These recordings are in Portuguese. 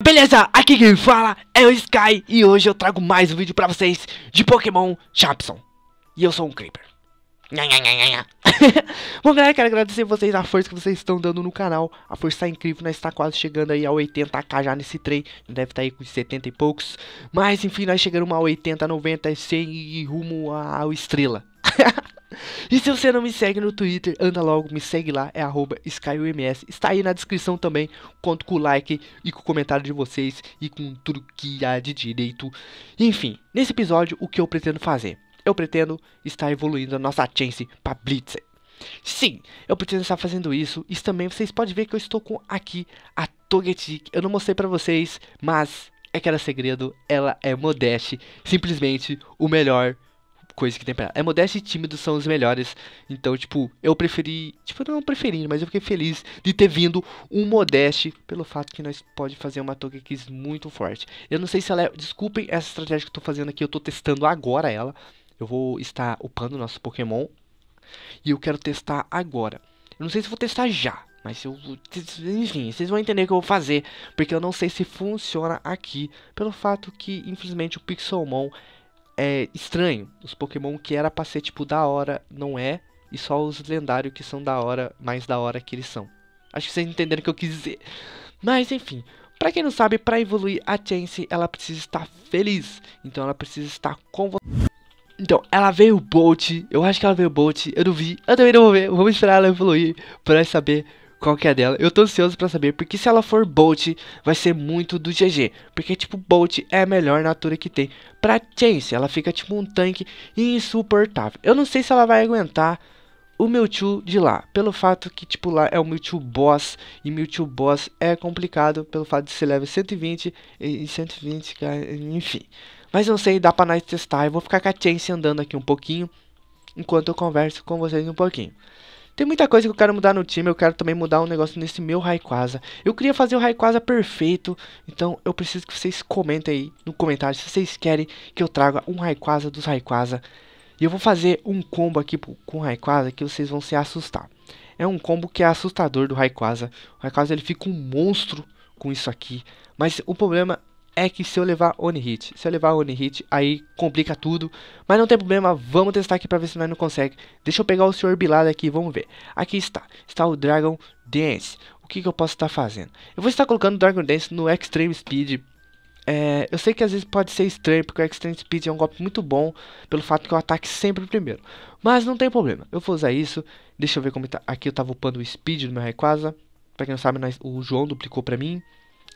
Beleza, aqui quem fala é o Sky e hoje eu trago mais um vídeo pra vocês de Pokémon Chapson. E eu sou um Creeper. Bom, galera, quero agradecer vocês a força que vocês estão dando no canal. A força tá incrível, nós está quase chegando aí a 80k já nesse trem. Deve estar tá aí com 70 e poucos. Mas, enfim, nós chegamos a 80, 90, 100 e rumo ao estrela. E se você não me segue no Twitter, anda logo, me segue lá, é arroba SkyUMS. Está aí na descrição também. Conto com o like e com o comentário de vocês e com tudo que há de direito. Enfim, nesse episódio, o que eu pretendo fazer? eu pretendo estar evoluindo a nossa chance para Blitzer. Sim, eu pretendo estar fazendo isso. Isso também vocês podem ver que eu estou com aqui a Togetic. Eu não mostrei para vocês, mas é que era segredo. Ela é modeste, simplesmente o melhor coisa que tem pra ela. É modeste e tímido são os melhores. Então, tipo, eu preferi. Tipo, não preferi, mas eu fiquei feliz de ter vindo um modeste pelo fato que nós pode fazer uma Togekiss muito forte. Eu não sei se ela é. Desculpem essa estratégia que eu tô fazendo aqui, eu tô testando agora ela. Eu vou estar upando nosso Pokémon. E eu quero testar agora. Eu não sei se vou testar já, mas eu. Enfim, vocês vão entender o que eu vou fazer. Porque eu não sei se funciona aqui. Pelo fato que, infelizmente, o Pixelmon é estranho. Os Pokémon que era pra ser tipo da hora, não é. E só os lendários que são da hora, mais da hora que eles são. Acho que vocês entenderam o que eu quis dizer. Mas enfim, para quem não sabe, para evoluir a Chance, ela precisa estar feliz. Então ela precisa estar com você. Então, ela veio Bolt, eu acho que ela veio Bolt, eu não vi, eu também não vou ver, vamos esperar ela evoluir pra saber qual que é dela. Eu tô ansioso pra saber, porque se ela for Bolt, vai ser muito do GG. Porque, tipo, Bolt é a melhor natura que tem pra Chance, ela fica tipo um tanque insuportável. Eu não sei se ela vai aguentar o Mewtwo de lá, pelo fato que, tipo, lá é o Mewtwo Boss, e Mewtwo Boss é complicado pelo fato de ser level 120 e 120, cara, enfim... Mas não sei, dá pra nós testar. Eu vou ficar com a Chance andando aqui um pouquinho. Enquanto eu converso com vocês um pouquinho. Tem muita coisa que eu quero mudar no time, eu quero também mudar um negócio nesse meu Raikwaza. Eu queria fazer o Raikwaza perfeito, então eu preciso que vocês comentem aí no comentário se vocês querem que eu traga um Raikwaza dos Raikwaza. E eu vou fazer um combo aqui com o Raikwaza que vocês vão se assustar. É um combo que é assustador do Raikwaza. O Raikwaza ele fica um monstro com isso aqui, mas o problema é que se eu levar One Hit, se eu levar One Hit, aí complica tudo. Mas não tem problema, vamos testar aqui pra ver se nós não consegue. Deixa eu pegar o Sr. bilado aqui, vamos ver. Aqui está, está o Dragon Dance. O que, que eu posso estar fazendo? Eu vou estar colocando o Dragon Dance no Extreme Speed. É, eu sei que às vezes pode ser estranho, porque o Extreme Speed é um golpe muito bom, pelo fato que eu ataque sempre primeiro. Mas não tem problema, eu vou usar isso. Deixa eu ver como tá. Aqui eu tava upando o Speed do meu Rayquaza. Pra quem não sabe, nós, o João duplicou pra mim.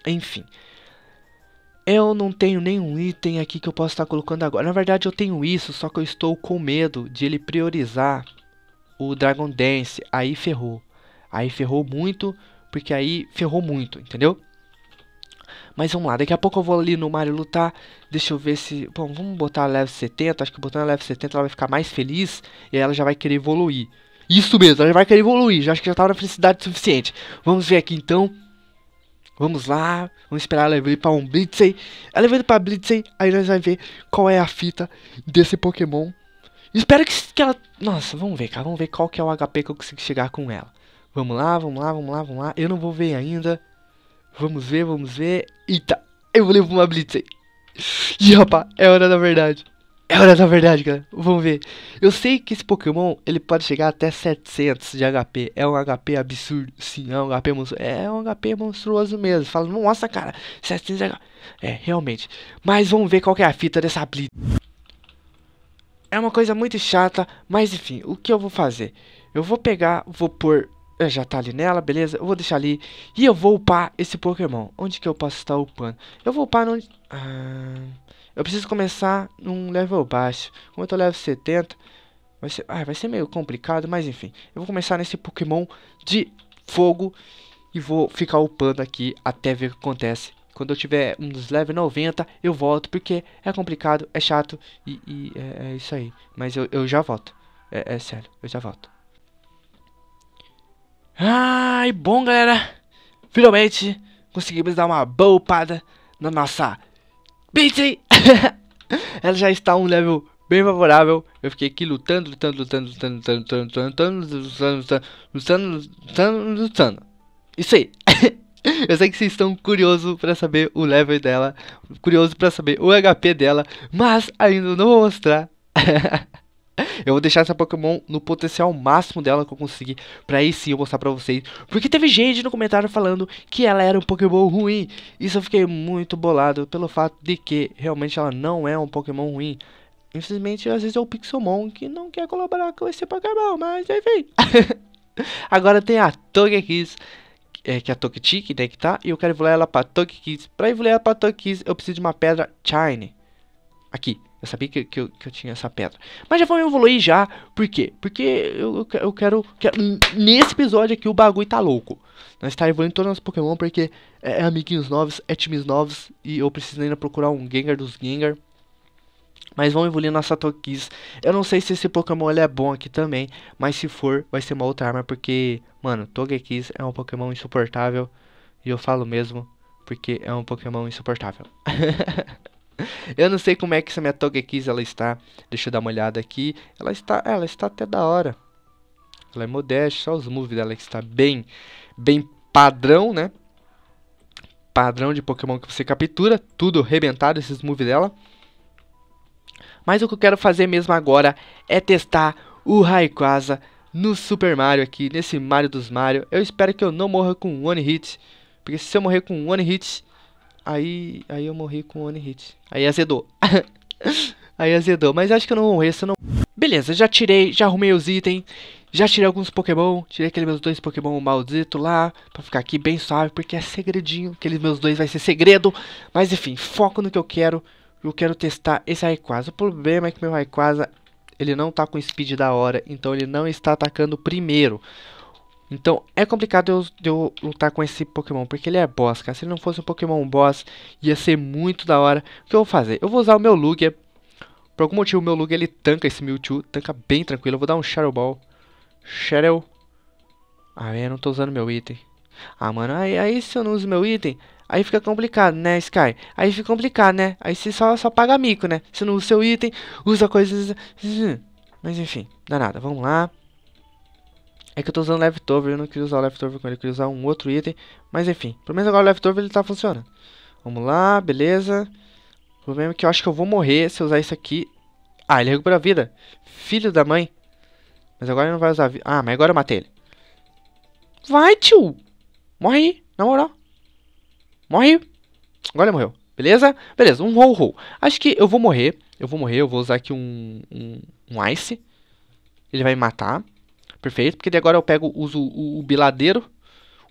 Enfim, eu não tenho nenhum item aqui que eu possa estar colocando agora. Na verdade, eu tenho isso, só que eu estou com medo de ele priorizar o Dragon Dance. Aí ferrou. Aí ferrou muito, porque aí ferrou muito, entendeu? Mas vamos lá, daqui a pouco eu vou ali no Mario lutar. Deixa eu ver se. Bom, vamos botar a level 70. Acho que botando a level 70 ela vai ficar mais feliz. E aí ela já vai querer evoluir. Isso mesmo, ela já vai querer evoluir. Já acho que já estava na felicidade suficiente. Vamos ver aqui então. Vamos lá, vamos esperar ela evoluir para um Blitzey. Ela evoluir para Blitzey, aí nós vamos ver qual é a fita desse Pokémon. Espero que, que ela... Nossa, vamos ver, cara. Vamos ver qual que é o HP que eu consigo chegar com ela. Vamos lá, vamos lá, vamos lá, vamos lá. Eu não vou ver ainda. Vamos ver, vamos ver. Eita, eu vou levar uma Blitzey. E, rapaz, é hora da verdade. É hora da verdade, cara. Vamos ver. Eu sei que esse Pokémon, ele pode chegar até 700 de HP. É um HP absurdo. Sim, é um HP monstruoso. É um HP monstruoso mesmo. Fala, nossa, cara, 700 de HP. É, realmente. Mas vamos ver qual é a fita dessa Blitz. É uma coisa muito chata, mas enfim, o que eu vou fazer? Eu vou pegar, vou pôr... Eh, já tá ali nela, beleza? Eu vou deixar ali. E eu vou upar esse Pokémon. Onde que eu posso estar upando? Eu vou upar no... Ah... Eu preciso começar num level baixo. Como eu tô level 70, vai ser, ah, vai ser meio complicado, mas enfim. Eu vou começar nesse Pokémon de fogo e vou ficar upando aqui até ver o que acontece. Quando eu tiver uns level 90, eu volto, porque é complicado, é chato e, e é, é, isso aí. Mas eu, eu já volto. É, é sério, eu já volto. Ai, bom galera, finalmente conseguimos dar uma boa upada na nossa Pensei! Ela já está um level bem favorável. Eu fiquei aqui lutando, lutando, lutando, lutando, lutando, lutando, lutando, lutando, lutando, lutando, lutando, lutando. Isso aí. Eu sei que vocês estão curiosos para saber o level dela, curioso para saber o HP dela, mas ainda não vou mostrar. eu vou deixar essa Pokémon no potencial máximo dela que eu conseguir. Pra aí sim eu mostrar pra vocês. Porque teve gente no comentário falando que ela era um Pokémon ruim. Isso eu fiquei muito bolado pelo fato de que realmente ela não é um Pokémon ruim. Infelizmente, às vezes é o Pixelmon que não quer colaborar com esse Pokémon, mas enfim. Agora tem a Togekiss, é, que é a Togetic, né, que tá, e eu quero evoluir ela pra Togekiss. Pra evoluir ela pra Togekiss, eu preciso de uma pedra Shine. Aqui. Eu sabia que, que, eu, que eu tinha essa pedra. Mas já vamos evoluir já. Por quê? Porque eu, eu quero, quero, Nesse episódio aqui o bagulho tá louco. Nós tá evoluindo todos os Pokémon porque é, é, amiguinhos novos, é times novos. E eu preciso ainda procurar um Gengar dos Gengar. Mas vamos evoluir nossa Tokis. Eu não sei se esse Pokémon ele é bom aqui também. Mas se for, vai ser uma outra arma. Porque, mano, Togekiss é um Pokémon insuportável. E eu falo mesmo, porque é um Pokémon insuportável. eu não sei como é que essa minha Togekiss ela está. Deixa eu dar uma olhada aqui. Ela está, ela está até da hora. Ela é modesta, só os moves dela que está bem, bem padrão, né? Padrão de Pokémon que você captura, tudo arrebentado esses moves dela. Mas o que eu quero fazer mesmo agora é testar o Rayquaza no Super Mario aqui, nesse Mario dos Mario. Eu espero que eu não morra com One Hit, porque se eu morrer com One Hit, Aí, aí eu morri com One Hit. Aí azedou. aí azedou, mas acho que eu não morri. não... Beleza, já tirei, já arrumei os itens, já tirei alguns Pokémon, tirei aqueles meus dois Pokémon malditos lá, pra ficar aqui bem suave, porque é segredinho, aqueles meus dois vai ser segredo, mas enfim, foco no que eu quero, eu quero testar esse Rayquaza. O problema é que meu Rayquaza, ele não tá com speed da hora, então ele não está atacando primeiro. Então é complicado eu, eu lutar com esse Pokémon, porque ele é boss, cara. Se ele não fosse um Pokémon boss, ia ser muito da hora. O que eu vou fazer? Eu vou usar o meu Lugia. É, por algum motivo o meu Lugia ele tanca esse Mewtwo, tanca bem tranquilo. Eu vou dar um Shadow Ball. Shadow. Ah, eu não tô usando meu item. Ah, mano, aí, aí se eu não uso meu item, aí fica complicado, né, Sky? Aí fica complicado, né? Aí você só, só paga mico, né? Se não usa seu item, usa coisas... Hum, mas enfim, dá nada. Vamos lá. É que eu tô usando leftover, eu não queria usar o leftover com ele, eu queria usar um outro item. Mas enfim, pelo menos agora o leftover ele tá funcionando. Vamos lá, beleza. O problema é que eu acho que eu vou morrer se eu usar isso aqui. Ah, ele recupera a vida. Filho da mãe. Mas agora ele não vai usar a vida. Ah, mas agora eu matei ele. Vai, tio! Morre aí, na moral. Morre. Agora ele morreu. Beleza? Beleza, um roll roll. Acho que eu vou morrer. Eu vou morrer, eu vou usar aqui um, um, um ice. Ele vai me matar. Perfeito, porque agora eu pego, uso o, o biladeiro,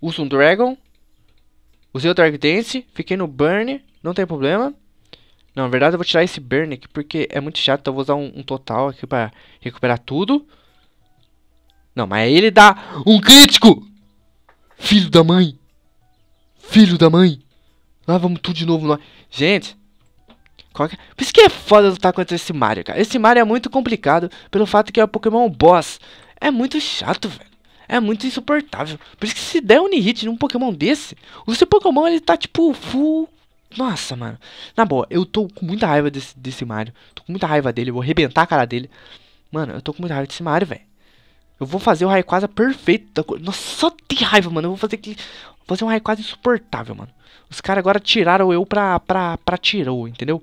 uso um dragon, usei o drag dance, fiquei no burn, não tem problema. Não, na verdade eu vou tirar esse burn aqui porque é muito chato, então eu vou usar um, um total aqui pra recuperar tudo. Não, mas aí ele dá um crítico! Filho da mãe! Filho da mãe! Lá vamos tudo de novo lá. Gente, que... É? por isso que é foda lutar contra esse Mario, cara. Esse Mario é muito complicado pelo fato que é um Pokémon boss. É muito chato, velho. É muito insuportável. Por isso que se der um hit num Pokémon desse, o seu Pokémon ele tá tipo full. Nossa, mano. Na boa, eu tô com muita raiva desse, desse Mario. Tô com muita raiva dele, eu vou arrebentar a cara dele. Mano, eu tô com muita raiva desse Mario, velho. Eu vou fazer o Raikwaza perfeito da coisa. Nossa, só de raiva, mano. Eu vou fazer que. Vou fazer um Raikwaza insuportável, mano. Os caras agora tiraram eu pra, pra, pra tirou, entendeu?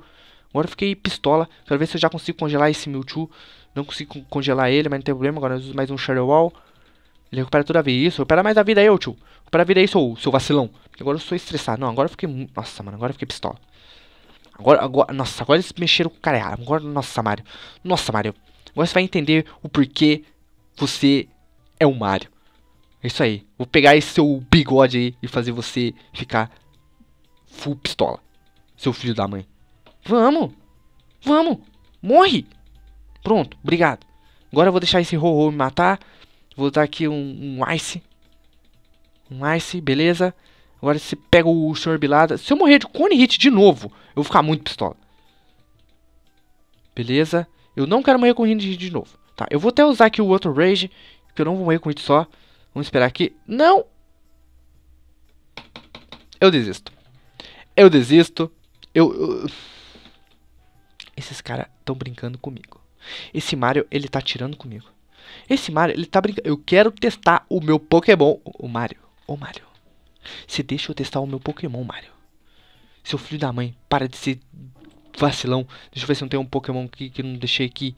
Agora eu fiquei pistola. Quero ver se eu já consigo congelar esse Mewtwo. Não consigo congelar ele, mas não tem problema. Agora nós usamos mais um Shadow Wall. Ele recupera toda a vida. Isso, recupera mais a vida aí, tio. Recupera a vida aí, seu, seu vacilão. Agora eu sou estressado. Não, agora eu fiquei... Nossa, mano, agora eu fiquei pistola. Agora, agora... Nossa, agora eles mexeram com o cara. Agora, nossa, Mario. Nossa, Mario. Agora você vai entender o porquê você é o Mario. É isso aí. Vou pegar esse seu bigode aí e fazer você ficar full pistola. Seu filho da mãe. Vamos. Vamos. Morre. Pronto, obrigado. Agora eu vou deixar esse ho ho me matar. Vou dar aqui um, um, Ice. Um Ice, beleza. Agora você pega o Sr. Bilada. Se eu morrer de Cone Hit de novo, eu vou ficar muito pistola. Beleza. Eu não quero morrer com Cone Hit de novo. Tá, eu vou até usar aqui o outro Rage. que eu não vou morrer com Hit só. Vamos esperar aqui. Não! Eu desisto. Eu desisto. Eu... eu... Esses caras estão brincando comigo. Esse Mario, ele tá tirando comigo. Esse Mario, ele tá brincando. Eu quero testar o meu Pokémon. O Mario. Ô Mario. Você deixa eu testar o meu Pokémon, Mario. Seu filho da mãe, para de ser vacilão. Deixa eu ver se não tem um Pokémon que, que eu não deixei aqui.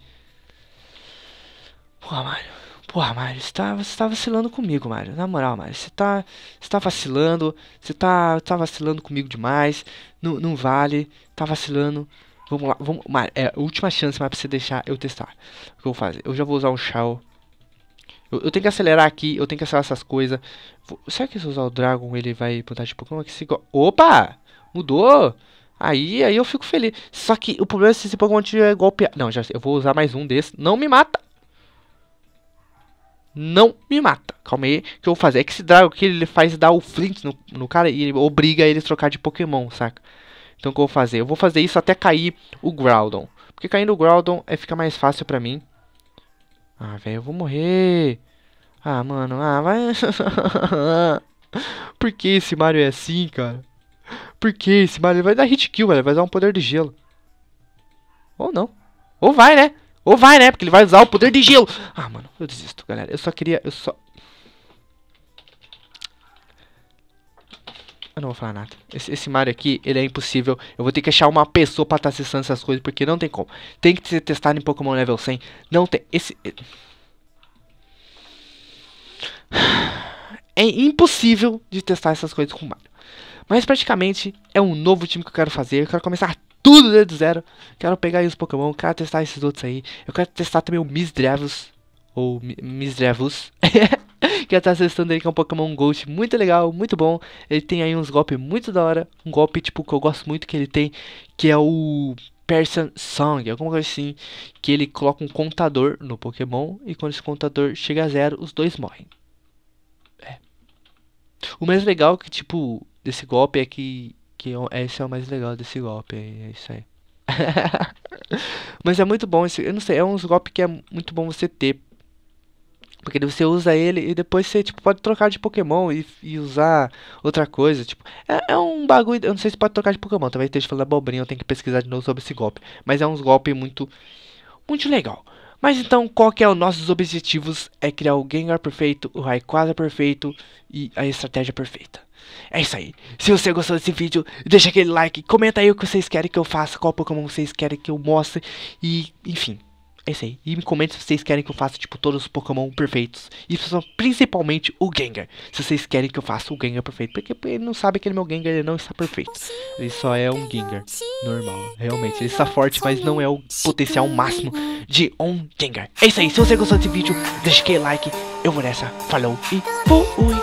Porra, Mario. Porra, Mario. você tá, você tá vacilando comigo, Mario. Na moral, Mario. você tá, você tá vacilando. Você tá, tá vacilando comigo demais. Não, não vale. Tá vacilando. Vamos lá, vamos. Mar, é a última chance, mas pra você deixar eu testar. O que eu vou fazer? Eu já vou usar um Shao. Eu, eu, tenho que acelerar aqui, eu tenho que acelerar essas coisas. Vou, será que se eu usar o Dragon ele vai botar de Pokémon? Tipo, é que se, opa! Mudou! Aí, aí eu fico feliz. Só que o problema é se esse Pokémon tiver golpeado. Não, já, eu vou usar mais um desse. Não me mata! Não me mata. Calma aí, o que eu vou fazer? É que esse Dragon aqui ele faz dar o flint no, no cara e ele obriga ele a trocar de Pokémon, saca? Então o que eu vou fazer? Eu vou fazer isso até cair o Groudon. Porque caindo o Groudon é, fica mais fácil pra mim. Ah, velho, eu vou morrer. Ah, mano, ah, vai... Por que esse Mario é assim, cara? Por que esse Mario? vai dar hit kill, velho. Vai usar um poder de gelo. Ou não. Ou vai, né? Ou vai, né? Porque ele vai usar o poder de gelo. Ah, mano, eu desisto, galera. Eu só queria... Eu só... Eu não vou falar nada. Esse, esse, Mario aqui, ele é impossível. Eu vou ter que achar uma pessoa pra estar acessando essas coisas, porque não tem como. Tem que ser testado em Pokémon Level 100. Não tem... Esse... É impossível de testar essas coisas com o Mario. Mas praticamente é um novo time que eu quero fazer. Eu quero começar tudo desde zero. Quero pegar aí os Pokémon, quero testar esses outros aí. Eu quero testar também o Misdreavus. Ou Misdreavus. que já tá aí ele, que é um Pokémon Ghost muito legal, muito bom. Ele tem aí uns golpes muito da hora. Um golpe, tipo, que eu gosto muito que ele tem, que é o Persian Song, alguma coisa assim, que ele coloca um contador no Pokémon e quando esse contador chega a zero, os dois morrem. É. O mais legal é que, tipo, desse golpe é que. que é esse é o mais legal desse golpe, é, é isso aí. Mas é muito bom esse. Eu não sei, é um golpe que é muito bom você ter. Porque você usa ele e depois você tipo, pode trocar de Pokémon e, e usar outra coisa. Tipo, é, é, um bagulho. Eu não sei se pode trocar de Pokémon. talvez esteja falando abobrinha, eu tenho que pesquisar de novo sobre esse golpe. Mas é um golpe muito. Muito legal. Mas então, qual que é o nossos objetivos? É criar o Gengar perfeito, o Rayquaza perfeito e a estratégia perfeita. É isso aí. Se você gostou desse vídeo, deixa aquele like, comenta aí o que vocês querem que eu faça, qual Pokémon vocês querem que eu mostre e, enfim. É isso aí. E me comente se vocês querem que eu faça, tipo, todos os Pokémon perfeitos. Isso principalmente o Gengar. Se vocês querem que eu faça o Gengar perfeito. Porque ele não sabe que ele é meu Gengar, ele não está perfeito. Ele só é um Gengar. Normal, realmente. Ele está forte, mas não é o potencial máximo de um Gengar. É isso aí. Se você gostou desse vídeo, deixa aquele like. Eu vou nessa. Falou e fui!